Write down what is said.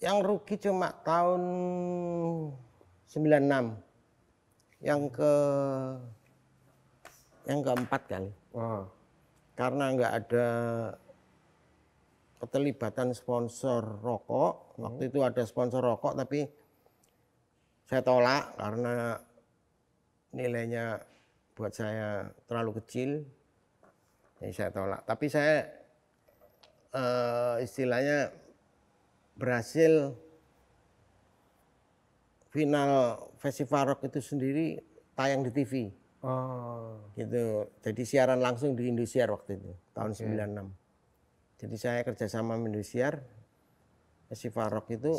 Yang rugi cuma tahun 96. Yang ke yang keempat kali. Wow. Karena nggak ada keterlibatan sponsor rokok. Hmm. Waktu itu ada sponsor rokok tapi saya tolak karena nilainya buat saya terlalu kecil. Jadi saya tolak. Tapi saya uh, istilahnya berhasil final festival rock itu sendiri tayang di TV. Oh. Gitu. Jadi siaran langsung di Indosiar waktu itu, tahun okay. 96. Jadi saya kerja kerjasama Indosiar, festival rock itu